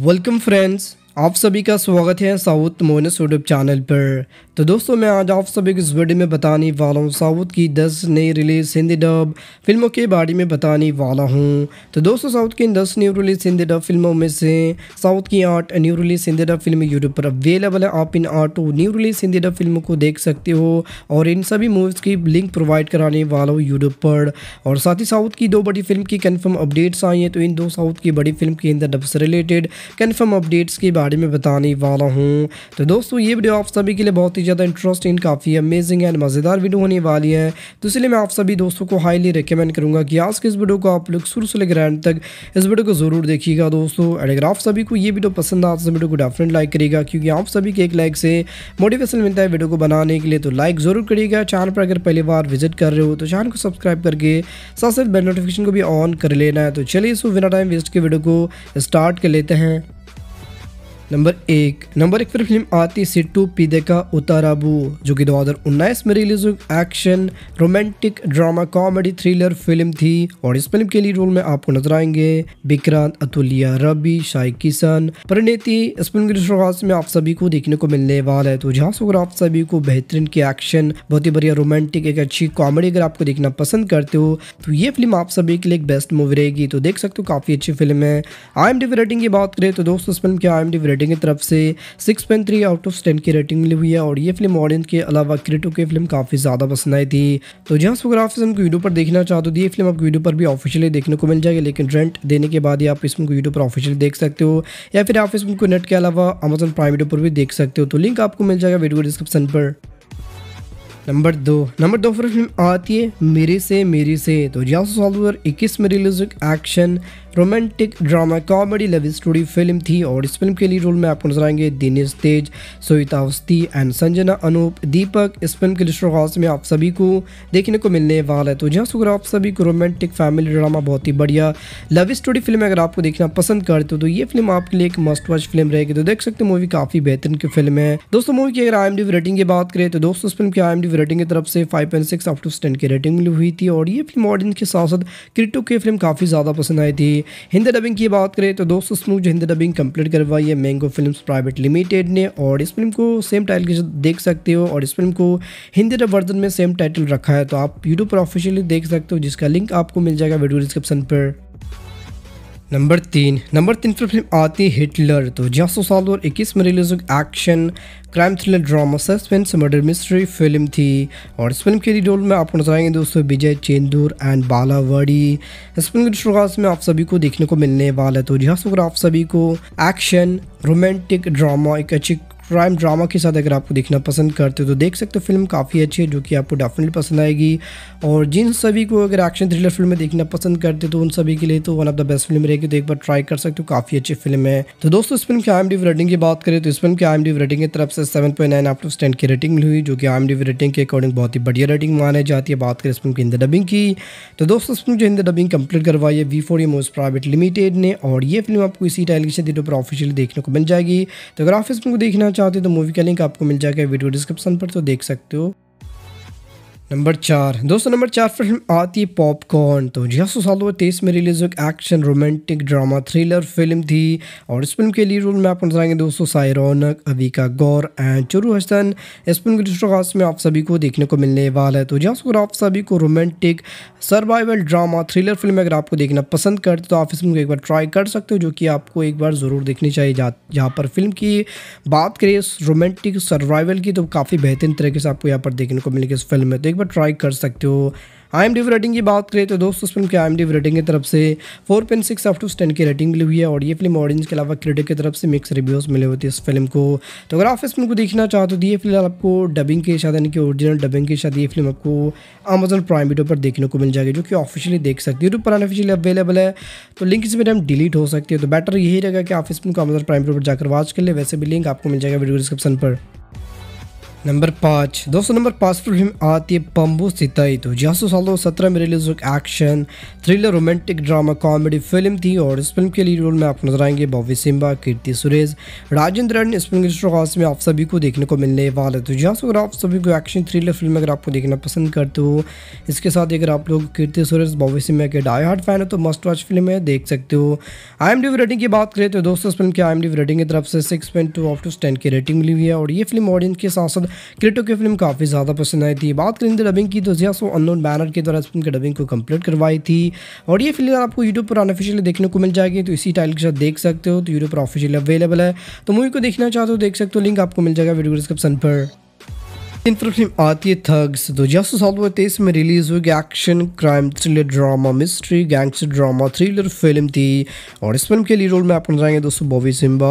Welcome friends. आप सभी का स्वागत है साउथ मोनस यूट्यूब चैनल पर तो दोस्तों मैं आज आप सभी को इस वीडियो में बताने वाला हूँ साउथ की 10 नई रिलीज हिंदी डब फिल्मों के बारे में बताने वाला हूँ तो दोस्तों साउथ की 10 न्यू रिलीज हिंदी डब फिल्मों में से साउथ की आठ new release Hindi dub film YouTube पर अवेलेबल है आप इन आठ न्यू रिलीज हिंदी डब फिल्मों को देख सकते हो और इन सभी मूवीज़ की लिंक प्रोवाइड कराने वाला हूँ यूट्यूब पर और साथ ही साउथ की दो बड़ी फिल्म की कन्फर्म अपडेट्स आई हैं तो इन दो साउथ की बड़ी फिल्म की हिंदी डब से रिलेटेड कन्फर्म अपडेट्स के बारे बारे में बताने वाला हूँ तो दोस्तों ये वीडियो आप सभी के लिए बहुत ही ज़्यादा इंटरेस्टिंग काफ़ी अमेजिंग एंड मज़ेदार वीडियो होने वाली है तो इसलिए मैं आप सभी दोस्तों को हाईली रिकमेंड करूँगा कि आज के इस वीडियो को आप लोग शुरू से लेकर एंड तक इस वीडियो को ज़रूर देखिएगा दोस्तों एंड अगर आप सभी को ये वीडियो पसंद आता तो है वीडियो को डेफिनेट लाइक करेगा क्योंकि आप सभी के एक लाइक से मोटिवेशन मिलता है वीडियो को बनाने के लिए तो लाइक ज़रूर करिएगा चैनल पर अगर पहली बार विजिट कर रहे हो तो चैनल को सब्सक्राइब करके साथ साथ बेल नोटिफिकेशन को भी ऑन कर लेना है तो चलिए इस बिना टाइम वेस्ट के वीडियो को स्टार्ट कर लेते हैं नंबर एक नंबर एक पर फिल्म आती सिट्टू पीदे का उताराबू जो कि 2019 में रिलीज हुई action romantic drama comedy thriller film थी और इस फिल्म के लीड रोल में आपको नजर आएंगे विक्रांत अतुलिया रवि शाही किशन परिणति इस फिल्म की शुरुआत में आप सभी को देखने को मिलने वाला है तो जहाँ से अगर आप सभी को बेहतरीन की एक्शन बहुत ही बढ़िया रोमांटिक एक अच्छी कॉमेडी अगर आपको देखना पसंद करते हो तो ये फिल्म आप सभी के लिए एक बेस्ट मूवी रहेगी तो देख सकते हो काफी अच्छी फिल्म है आई एम रेटिंग की बात करें तो दोस्तों इस फिल्म की आई एम रेटिंग की तरफ से 6.3 आउट ऑफ 10 की रेटिंग मिली हुई है और ये फिल्म ऑडियंस के अलावा क्रिटो की फिल्म काफ़ी ज़्यादा पसंद आई थी तो जहाँ सोग्राफ हमको वीडियो पर देखना चाहते हो तो ये फिल्म आपको वीडियो पर भी ऑफिशियली देखने को मिल जाएगी लेकिन रेंट देने के बाद ही आप इसमें वीडियो पर ऑफिशियली देख सकते हो या फिर आप इसमें नेट के अलावा अमेजन प्राइम वीडियो पर भी देख सकते हो तो लिंक आपको मिल जाएगा वीडियो डिस्क्रिप्शन पर नंबर दो नंबर दो पर फिल्म आती है मेरे से मेरी से तो जिया सॉल्वर 21 में release action romantic drama comedy love story film थी और इस फिल्म के लिए रोल में आपको नजर आएंगे दिनेश तेज सोहिता अवस्थी एंड संजना अनूप दीपक इस फिल्म के लिस्ट खास में आप सभी को देखने को मिलने वाला है तो जहाँ सुगर आप सभी को रोमांटिक फैमिली ड्रामा बहुत ही बढ़िया लव स्टोरी फिल्म अगर आपको देखना पसंद करते हो तो ये फिल्म आपके लिए एक मस्ट वॉच फिल्म रहेगी तो देख सकते हो मूवी काफी बेहतरीन की फिल्म है दोस्तों मूवी की अगर आई रेटिंग की बात करें तो दोस्तों इस फिल्म की आई रेटिंग की तरफ से five point six out of ten की रेटिंग मिली हुई थी और ये फिल्म ऑडियंस के साथ साथ क्रिटो की फिल्म काफी ज्यादा पसंद आई थी हिंदी डबिंग की बात करें तो दोस्तों स्नूज हिंदी डबिंग कंप्लीट करवाई है मैंगो फिल्म प्राइवेट लिमिटेड ने और इस फिल्म को सेम टाइटल के साथ देख सकते हो और इस फिल्म को हिंदी डब वर्जन में सेम टाइटल रखा है तो आप यूट्यूब पर ऑफिशियली देख सकते हो जिसका लिंक आपको मिल जाएगा वीडियो डिस्क्रिप्शन पर नंबर तीन नंबर तीन पर फिल्म आती हिटलर तो जहाँ सौ साल हज़ार इक्कीस में रिलीज हुई action crime thriller drama suspense murder mystery film थी और इस फिल्म के लिए रोल में आप नजर आएंगे दोस्तों विजय चेंदूर एंड बालावाड़ी इस फिल्म की शुरुआत में आप सभी को देखने को मिलने वाला है तो जहाँ हाँ आप सभी को एक्शन रोमांटिक ड्रामा एक अच्छी क्राइम ड्रामा के साथ अगर आपको देखना पसंद करते हो तो देख सकते हो फिल्म काफ़ी अच्छी है जो कि आपको डेफिनेटली पसंद आएगी और जिन सभी को अगर एक्शन थ्रिलर फिल्में देखना पसंद करते हो तो उन सभी के लिए तो one of the best film रहेगी तो एक बार ट्राई कर सकते हो काफ़ी अच्छी फिल्म है तो दोस्तों इस फिल्म की आई रेटिंग की बात करें तो इस फिल्म की आई रेटिंग की तरफ से सेवन पॉइंट नाइन टेन की रेटिंग हुई जो कि आई रेटिंग के अकॉर्डिंग बहुत ही बढ़िया रेटिंग मानी जाती है बात करें इस फिल्म की हिंदी डबिंग की तो दोस्तों इस फिल्म जो हिंदी डबिंग कंप्लीट करवाई है V four most private limited ने और ये फिल्म आपको इसी टाइल के यूट्यूब ऑफिशियली देखने को मिल जाएगी तो अगर आप इस फिल्म को देखना चाहते हो तो मूवी का लिंक आपको मिल जाएगा वीडियो डिस्क्रिप्शन पर तो देख सकते हो नंबर चार दोस्तों नंबर चार फिल्म आती है पॉपकॉर्न तो जी हाँ, सौ साल तेईस में रिलीज एक action romantic drama thriller film थी और इस फिल्म के लिए रोल में आपको नजर आएंगे दोस्तों साई रौनक अविका गौर एंड चुरु हसन इस फिल्म के दूसरे खास में आप सभी को देखने को मिलने वाला है तो जी हाँ, अगर आप सभी को romantic survival drama thriller film अगर आपको देखना पसंद करते तो आप इस फिल्म को एक बार ट्राई कर सकते हो जो कि आपको एक बार ज़रूर देखनी चाहिए जहाँ पर फिल्म की बात करें रोमांटिक सर्वाइवल की तो काफ़ी बेहतरीन तरीके से आपको यहाँ पर देखने को मिलेगी इस फिल्म में तो एक बार ट्राई कर सकते हो आई एम डी रेटिंग की बात करें तो दोस्तों इस फिल्म की आई एम डी रेटिंग की तरफ से four point six out to ten की रेटिंग मिली हुई है और ये फिल्म ऑडियंस के अलावा क्रिटिक की तरफ से मिक्स रिव्यूज़ मिले हुए थे इस फिल्म को तो अगर आप इस फिल्म को देखना चाहते हो तो ये फिलहाल आपको डबिंग के साथ यानी कि ओरिजिनल डबिंग के साथ ये फिल्म आपको अमेजन प्राइम वीडियो पर देखने को मिल जाएगी जो कि ऑफिशियली देख सकती है यूट्यूब पर अनऑफिशियली अवेलेबल है तो लिंक इस टाइम डिलीट हो सकती है तो बेटर यही रहेगा कि आप इस फिल्म को अमेजन प्राइम वीडियो पर जाकर वॉच कर ले वैसे भी लिंक आपको मिल जाएगा वीडियो डिस्क्रिप्शन पर नंबर पाँच दोस्तों नंबर पाँच पर फिल्म आती है पम्बू सिताई तो जहाँ जी सालों सत्रह में रिलीज हुई action thriller romantic drama comedy film थी और इस फिल्म के लीड रोल में आप नजर आएंगे बॉबी सिम्बा कीर्ति सुरेश राजेंद्र इस फिल्म के शुरुआत में आप सभी को देखने को मिलने वाला है तो जहाँ अगर आप सभी को एक्शन थ्रिलर फिल्म अगर आपको देखना पसंद करते हो इसके साथ अगर आप लोग कीर्ति सुरेश बॉबी सिम्बा के डाई हार्ट फैन हो तो मस्ट वॉच फिल्म है देख सकते हो आई एम रेटिंग की बात करें तो दोस्तों इस फिल्म की आई एम रेटिंग की तरफ से six point two of to ten की रेटिंग मिली हुई है और ये फिल्म ऑडियंस के साथ साथ क्रिटो की फिल्म काफ़ी ज़्यादा पसंद आई थी बात करें डबिंग की तो जिया सो अनोन बैनर के द्वारा फिल्म डबिंग को कम्प्लीट करवाई थी और ये फिल्म आपको यूट्यूब पर अनऑफिशियली देखने को मिल जाएगी तो इसी टाइल के साथ देख सकते हो तो यूट्यूब पर ऑफिशियल अवेलेबल है तो मूवी को देखना चाहते हो देख सकते हो लिंक आपको मिल जाएगा वीडियो डिस्क्रिप्शन पर इंटर फिल्म आती है थग्स तेईस में रिलीज हुई action crime thriller drama mystery gangster drama thriller film थी और इस फिल्म के लिए रोल में आप नजर दोस्तों Bobby Simha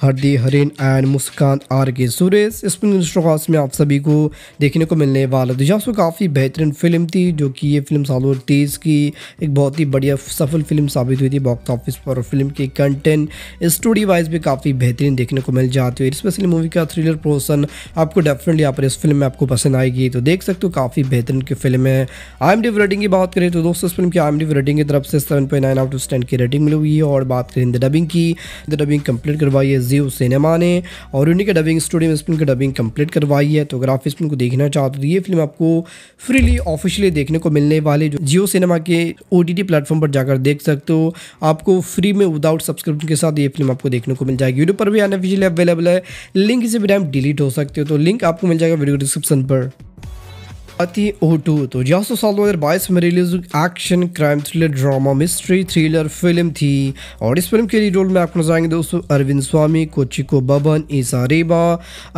Hridhu Haroon and Muskan R K Suresh इस फिल्म खास में आप सभी को देखने को मिलने वाला दो हजार काफ़ी बेहतरीन फिल्म थी जो कि ये फिल्म साल तेईस की एक बहुत ही बढ़िया सफल फिल्म साबित हुई थी बॉक्स ऑफिस पर फिल्म की कंटेंट स्टोरी वाइज भी काफ़ी बेहतरीन देखने को मिल जाती है स्पेशली मूवी का थ्रिलर पोर्सन आपको डेफिनेटली यहाँ पर इस फिल्म फिल्म आपको पसंद आएगी तो देख सकते हो काफ़ी बेहतरीन की फिल्म है आई एम डी रेटिंग की बात करें तो दोस्तों इस फिल्म की आई एम डी रेटिंग की तरफ से seven point nine out of ten की रेटिंग मिली हुई है और बात करें द डबिंग की द डबिंग कंप्लीट करवाई है जियो सिनेमा ने और उन्हीं के डबिंग स्टूडियो में इस फिल्म की डबिंग कंप्लीट करवाई है तो अगर आप इस फिल्म को देखना चाहते हो तो ये फिल्म आपको फ्रीली ऑफिशियली देखने को मिलने वाली जो जियो सिनेमा के ओ टी प्लेटफॉर्म पर जाकर देख सकते हो आपको फ्री में विदाउट सब्सक्रिप्शन के साथ ये फिल्म आपको देखने को मिल जाएगी यूट्यूब पर भी अनऑफिशियली अवेलेबल है लिंक इसे भी डिलीट हो सकते हो तो लिंक आपको मिल जाएगा वीडियो description अति तो यह सौ साल बाईस में release action crime thriller drama mystery thriller film थी और इस फिल्म के लिए रोल में आपको नजर आएंगे दोस्तों अरविंद स्वामी कोचिको बबन ईसा रेबा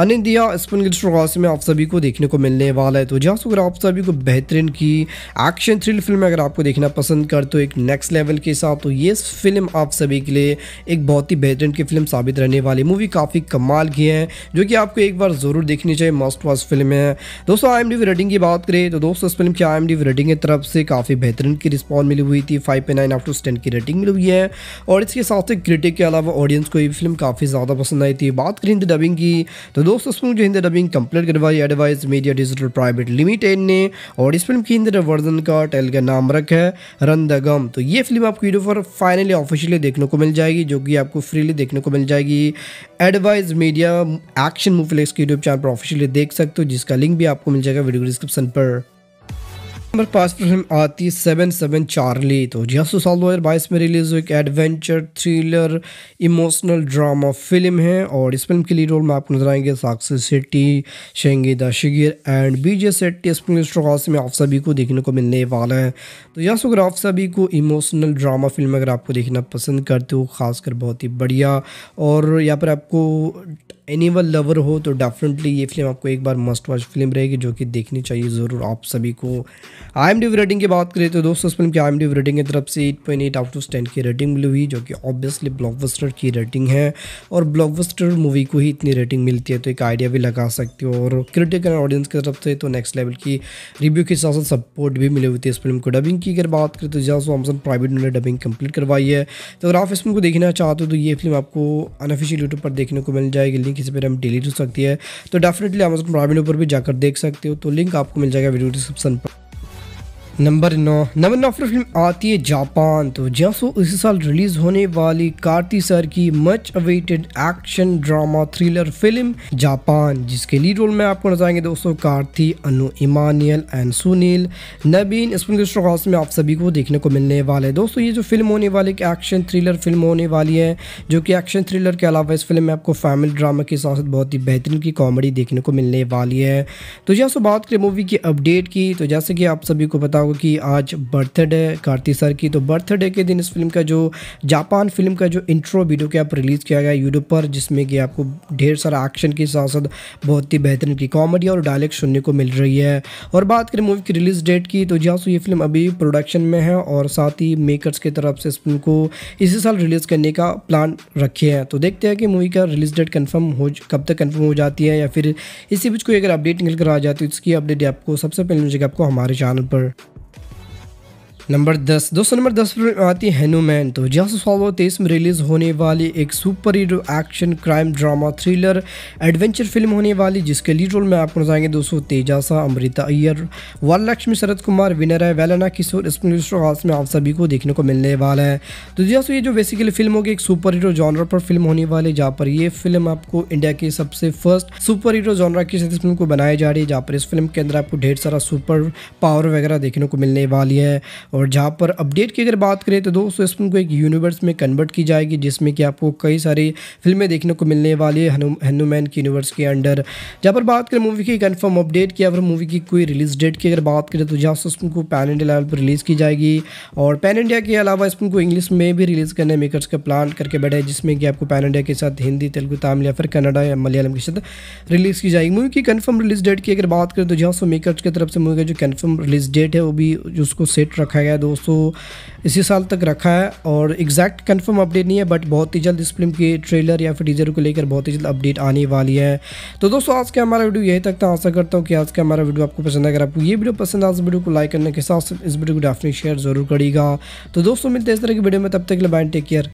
अनिंदिया शुरुआत में आप सभी को देखने को मिलने वाला है तो जहाँ अगर आप सभी को बेहतरीन की एक्शन थ्रिल फिल्म अगर आपको देखना पसंद कर तो एक नेक्स्ट लेवल के साथ तो ये फिल्म आप सभी के लिए एक बहुत ही बेहतरीन की फिल्म साबित रहने वाली मूवी काफ़ी कमाल की है जो कि आपको एक बार ज़रूर देखनी चाहिए मस्ट वॉस्ट फिल्म है दोस्तों आई एम रेडिंग की बात करें तो दोस्तों इस फिल्म की आई एम डी रेटिंग की तरफ से काफ़ी बेहतरीन की रिस्पॉन्स मिली हुई थी फाइव पे नाइन आउट ऑफ टेन की रेटिंग मिली हुई है और इसके साथ ही क्रिटिक के अलावा ऑडियंस को ये फिल्म काफ़ी ज़्यादा पसंद आई थी बात करें हिंदी डबिंग की तो दोस्तों इस फिल्म जो हिंदी डबिंग कंप्लीट करवाई advice media digital private limited ने और इस फिल्म की हिंदी वर्जन का टेल का नाम रखा है रन द गम तो ये फिल्म आपको यूट्यूब पर फाइनली ऑफिशियली देखने को मिल जाएगी जो कि आपको फ्रीली देखने को मिल जाएगी एडवाइज मीडिया एक्शन मूवीफ्लेक्स के यूट्यूब चैनल पर ऑफिशियली देख सकते हो जिसका लिंक भी आपको मिल जाएगा वीडियो डिस्क्रिप्शन ऑप्शन पर नंबर पाँच पर फिल्म आती सेवन सेवन चार्ली तो जी हाँ, सौ साल दो हज़ार बाईस में रिलीज़ हुई एक adventure thriller emotional drama film है और इस फिल्म के लीड रोल में आपको नजर आएंगे साक्षी सेट्टी शेंगी दाशिगिर एंड बीजे सेट्टी इस फिल्म में आप सभी को देखने को मिलने वाला है तो यहाँ से अगर आप सभी को इमोशनल ड्रामा फिल्म अगर आपको देखना पसंद करते हो खासकर बहुत ही बढ़िया और यहाँ पर आपको एनिमल लवर हो तो डेफिनेटली ये फिल्म आपको एक बार मस्ट वॉच फिल्म रहेगी जो कि देखनी चाहिए ज़रूर आप सभी को आई एम डी रेटिंग की बात करें तो दोस्तों इस फिल्म की आई एम डी रेटिंग की तरफ से eight point eight out of ten की रेटिंग मिली हुई जो कि ऑब्वियसली ब्लॉकबस्टर की रेटिंग है और ब्लॉकबस्टर मूवी को ही इतनी रेटिंग मिलती है तो एक आइडिया भी लगा सकते हो और क्रिटिकल ऑडियंस की तरफ से तो नेक्स्ट लेवल की रिव्यू के साथ साथ सपोर्ट भी मिली हुई थी इस फिल्म को डबिंग की अगर बात करें तो जहाँ अमेजन प्राइवेट ने डबिंग कंप्लीट करवाई है तो अगर आप इस फिल्म को देखना चाहते हो तो ये फिल्म आपको अनऑफिशियल यूट्यूब पर देखने को मिल जाएगी किसी पर हम डिलीट हो सकती है तो डेफिनेटली अमेजन प्राइम ऊपर भी जाकर देख सकते हो तो लिंक आपको मिल जाएगा वीडियो डिस्क्रिप्शन पर नंबर नौ नंबर नौ फिल्म आती है जापान तो जैसो इसी साल रिलीज होने वाली कार्ती सर की much awaited action drama thriller film Japan जिसके लीड रोल में आपको नजर आएंगे दोस्तों कार्ती अनु इमानियल एंड सुनील नबीन इसमें हाउस में आप सभी को देखने को मिलने वाले हैं दोस्तों ये जो फिल्म होने वाली एक एक्शन थ्रिलर फिल्म होने वाली है जो कि एक्शन थ्रिलर के अलावा इस फिल्म में आपको फैमिली ड्रामा के साथ साथ बहुत ही बेहतरीन की कॉमेडी देखने को मिलने वाली है तो जैसो बात करें मूवी की अपडेट की तो जैसे कि आप सभी को बताओ होगा कि आज बर्थडे कार्ति सर की तो बर्थडे के दिन इस फिल्म का जो जापान फिल्म का जो इंट्रो वीडियो के आप रिलीज़ किया गया यूट्यूब पर जिसमें कि आपको ढेर सारा एक्शन के साथ साथ बहुत ही बेहतरीन की कॉमेडी और डायलैक्ट सुनने को मिल रही है और बात करें मूवी की रिलीज़ डेट की तो जी हाँ, ये फिल्म अभी प्रोडक्शन में है और साथ ही मेकर्स की तरफ से इस फिल्म को इसी साल रिलीज़ करने का प्लान रखे हैं तो देखते हैं कि मूवी का रिलीज़ डेट कन्फर्म हो कब तक कन्फर्म हो जाती है या फिर इसी बीच कोई अगर अपडेट निकल कर आ जाती है उसकी तो अपडेट आपको सबसे पहले मिल जाएगी आपको हमारे चैनल पर नंबर दस दोस्तों नंबर दस फिल्म आती है हनुमैन तो जहाँ तेईस में रिलीज होने वाली एक super hero action crime drama thriller adventure film होने वाली जिसके लीड रोल में आपको नजर दोस्तों तेजासा अमृता अय्यर वरलक्ष्मी शरद कुमार विनर है वेलाना किशोर स्प्रिंग्स में आप सभी को देखने को मिलने वाला है तो जहाँ ये जो बेसिकली फिल्म होगी एक सुपर हीरो जॉनर पर फिल्म होने वाली जहाँ पर ये फिल्म आपको इंडिया की सबसे फर्स्ट सुपर हीरो जॉनर की फिल्म को बनाई जा रही है जहाँ पर इस फिल्म के अंदर आपको ढेर सारा सुपर पावर वगैरह देखने को मिलने वाली है और जहाँ पर अपडेट की अगर बात करें तो दोस्तों इस फिल्म को एक यूनिवर्स में कन्वर्ट की जाएगी जिसमें कि आपको कई सारी फिल्में देखने को मिलने वाली है हनुमान की यूनिवर्स के अंडर जहाँ पर बात करें मूवी की कन्फर्म अपडेट की अगर मूवी की कोई रिलीज डेट की अगर बात करें तो जहाँ इस फिल्म को पैन इंडिया लेवल पर रिलीज़ की जाएगी और पैन इंडिया के अलावा इस फिल्म को इंग्लिश में भी रिलीज़ करने मेकर्स का प्लान करके बैठे जिसमें कि आपको पैन इंडिया के साथ हिंदी तेलुगु तमिल या फिर कन्नडा या मलयालम के साथ रिलीज़ की जाएगी मूवी की कन्फर्म रिलीज डेट की अगर बात करें तो जहाँ मेकर्स की तरफ से मूवी का जो कन्फर्म रिलीज डेट है वो भी उसको सेट रखा है गया दोस्तों इसी साल तक रखा है और एग्जैक्ट कंफर्म अपडेट नहीं है बट बहुत ही जल्द इस फिल्म के ट्रेलर या फिर टीजर को लेकर बहुत ही जल्द अपडेट आने वाली है तो दोस्तों आज का हमारा वीडियो यही तक था आशा करता हूँ कि आज का हमारा वीडियो आपको पसंद अगर आपको ये वीडियो पसंद आज वीडियो को लाइक करने के साथ इस वीडियो को डेफिनेट शेयर जरूर करेगा तो दोस्तों मिलते हैं इस तरह की वीडियो में तब तक के लिए बाय टेक केयर